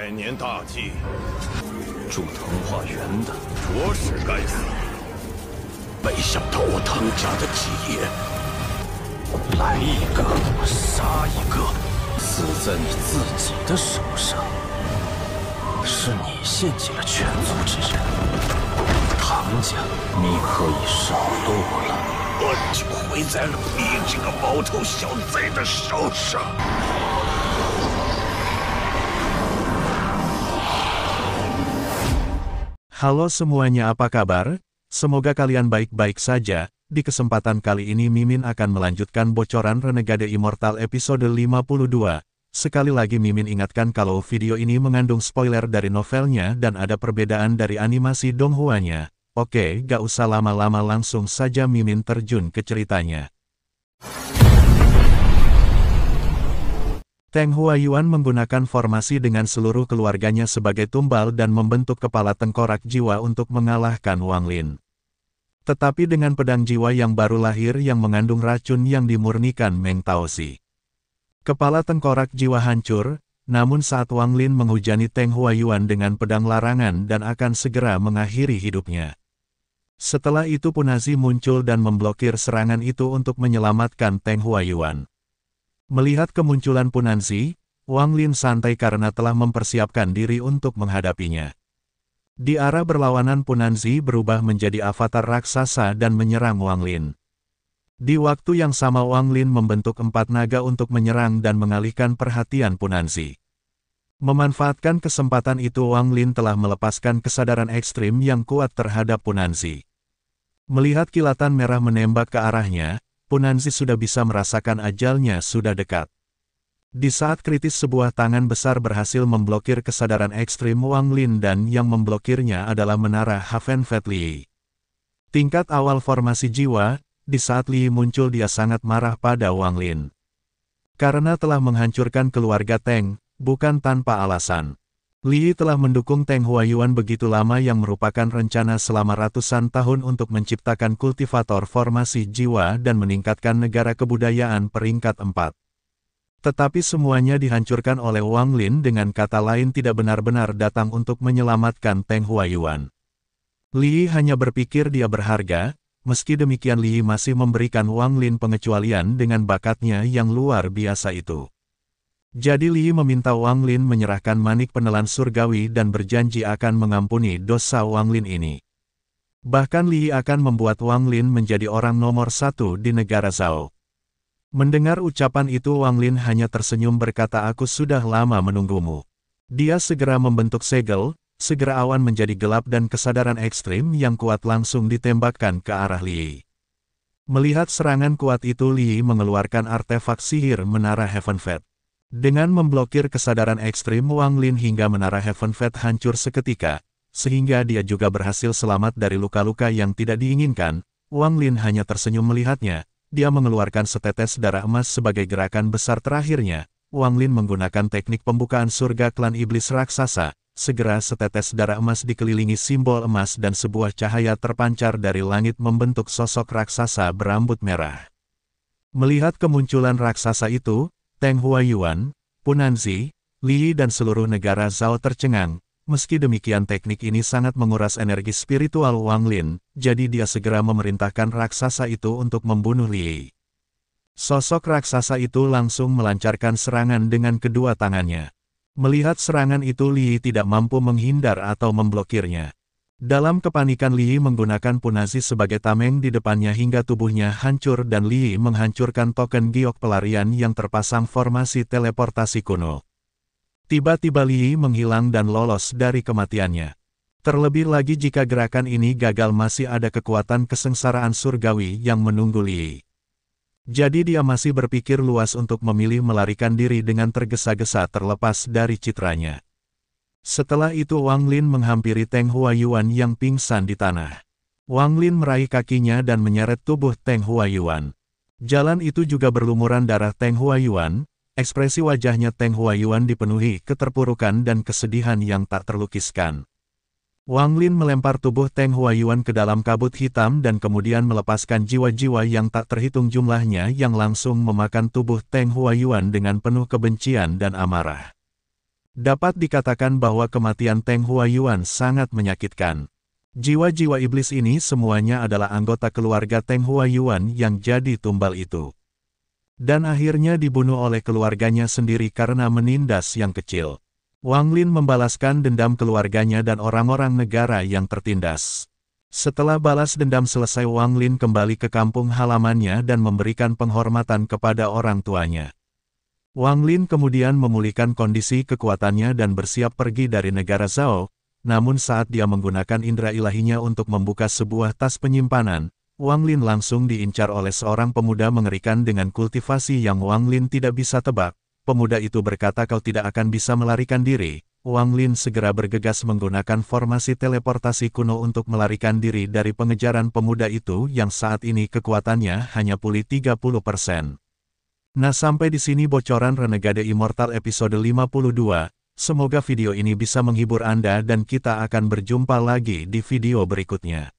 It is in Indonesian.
百年大计，助藤花园的，着实该死。没想到我唐家的基业，来一个我杀一个，死在你自己的手上。是你献祭了全族之人，唐家你可以少落了，我就毁在了你这个毛头小贼的手上。Halo semuanya apa kabar? Semoga kalian baik-baik saja. Di kesempatan kali ini Mimin akan melanjutkan bocoran Renegade Immortal episode 52. Sekali lagi Mimin ingatkan kalau video ini mengandung spoiler dari novelnya dan ada perbedaan dari animasi Donghuanya. Oke, gak usah lama-lama langsung saja Mimin terjun ke ceritanya. Teng Huayuan menggunakan formasi dengan seluruh keluarganya sebagai tumbal dan membentuk kepala tengkorak jiwa untuk mengalahkan Wang Lin. Tetapi dengan pedang jiwa yang baru lahir yang mengandung racun yang dimurnikan Meng Taosi. Kepala tengkorak jiwa hancur, namun saat Wang Lin menghujani Teng Huayuan dengan pedang larangan dan akan segera mengakhiri hidupnya. Setelah itu Punazi muncul dan memblokir serangan itu untuk menyelamatkan Teng Huayuan. Melihat kemunculan Punansi, Wang Lin santai karena telah mempersiapkan diri untuk menghadapinya. Di arah berlawanan Punanzi berubah menjadi avatar raksasa dan menyerang Wang Lin. Di waktu yang sama Wang Lin membentuk empat naga untuk menyerang dan mengalihkan perhatian Punanzi. Memanfaatkan kesempatan itu Wang Lin telah melepaskan kesadaran ekstrim yang kuat terhadap Punanzi. Melihat kilatan merah menembak ke arahnya, Punanzi sudah bisa merasakan ajalnya sudah dekat. Di saat kritis sebuah tangan besar berhasil memblokir kesadaran ekstrim Wang Lin dan yang memblokirnya adalah menara Haven Li. Tingkat awal formasi jiwa, di saat Li muncul dia sangat marah pada Wang Lin. Karena telah menghancurkan keluarga Teng, bukan tanpa alasan. Li telah mendukung Teng Huayuan begitu lama yang merupakan rencana selama ratusan tahun untuk menciptakan kultivator formasi jiwa dan meningkatkan negara kebudayaan peringkat 4. Tetapi semuanya dihancurkan oleh Wang Lin dengan kata lain tidak benar-benar datang untuk menyelamatkan Teng Huayuan. Li hanya berpikir dia berharga, meski demikian Li masih memberikan Wang Lin pengecualian dengan bakatnya yang luar biasa itu. Jadi Li meminta Wang Lin menyerahkan manik penelan surgawi dan berjanji akan mengampuni dosa Wang Lin ini. Bahkan Li akan membuat Wang Lin menjadi orang nomor satu di negara Zhao. Mendengar ucapan itu Wang Lin hanya tersenyum berkata aku sudah lama menunggumu. Dia segera membentuk segel, segera awan menjadi gelap dan kesadaran ekstrim yang kuat langsung ditembakkan ke arah Li. Melihat serangan kuat itu Li mengeluarkan artefak sihir menara Heaven Fate. Dengan memblokir kesadaran ekstrim Wang Lin hingga menara Heaven Fate hancur seketika, sehingga dia juga berhasil selamat dari luka-luka yang tidak diinginkan, Wang Lin hanya tersenyum melihatnya, dia mengeluarkan setetes darah emas sebagai gerakan besar terakhirnya, Wang Lin menggunakan teknik pembukaan surga klan iblis raksasa, segera setetes darah emas dikelilingi simbol emas dan sebuah cahaya terpancar dari langit membentuk sosok raksasa berambut merah. Melihat kemunculan raksasa itu, Teng Huayuan, Punanzi, Li dan seluruh negara Zhao tercengang, meski demikian teknik ini sangat menguras energi spiritual Wang Lin, jadi dia segera memerintahkan raksasa itu untuk membunuh Li. Sosok raksasa itu langsung melancarkan serangan dengan kedua tangannya. Melihat serangan itu Li tidak mampu menghindar atau memblokirnya. Dalam kepanikan Li menggunakan punazi sebagai tameng di depannya hingga tubuhnya hancur dan Li menghancurkan token giok pelarian yang terpasang formasi teleportasi kuno. Tiba-tiba Li menghilang dan lolos dari kematiannya. Terlebih lagi jika gerakan ini gagal masih ada kekuatan kesengsaraan surgawi yang menunggu Li. Jadi dia masih berpikir luas untuk memilih melarikan diri dengan tergesa-gesa terlepas dari citranya. Setelah itu Wang Lin menghampiri Teng Huayuan yang pingsan di tanah. Wang Lin meraih kakinya dan menyeret tubuh Teng Huayuan. Jalan itu juga berlumuran darah Teng Huayuan, ekspresi wajahnya Teng Huayuan dipenuhi keterpurukan dan kesedihan yang tak terlukiskan. Wang Lin melempar tubuh Teng Huayuan ke dalam kabut hitam dan kemudian melepaskan jiwa-jiwa yang tak terhitung jumlahnya yang langsung memakan tubuh Teng Huayuan dengan penuh kebencian dan amarah. Dapat dikatakan bahwa kematian Teng Huayuan sangat menyakitkan. Jiwa-jiwa iblis ini semuanya adalah anggota keluarga Teng Huayuan yang jadi tumbal itu. Dan akhirnya dibunuh oleh keluarganya sendiri karena menindas yang kecil. Wang Lin membalaskan dendam keluarganya dan orang-orang negara yang tertindas. Setelah balas dendam selesai Wang Lin kembali ke kampung halamannya dan memberikan penghormatan kepada orang tuanya. Wang Lin kemudian memulihkan kondisi kekuatannya dan bersiap pergi dari negara Zhao, namun saat dia menggunakan indera ilahinya untuk membuka sebuah tas penyimpanan, Wang Lin langsung diincar oleh seorang pemuda mengerikan dengan kultivasi yang Wang Lin tidak bisa tebak. Pemuda itu berkata kau tidak akan bisa melarikan diri, Wang Lin segera bergegas menggunakan formasi teleportasi kuno untuk melarikan diri dari pengejaran pemuda itu yang saat ini kekuatannya hanya pulih 30%. Nah sampai di sini bocoran Renegade Immortal episode 52, semoga video ini bisa menghibur Anda dan kita akan berjumpa lagi di video berikutnya.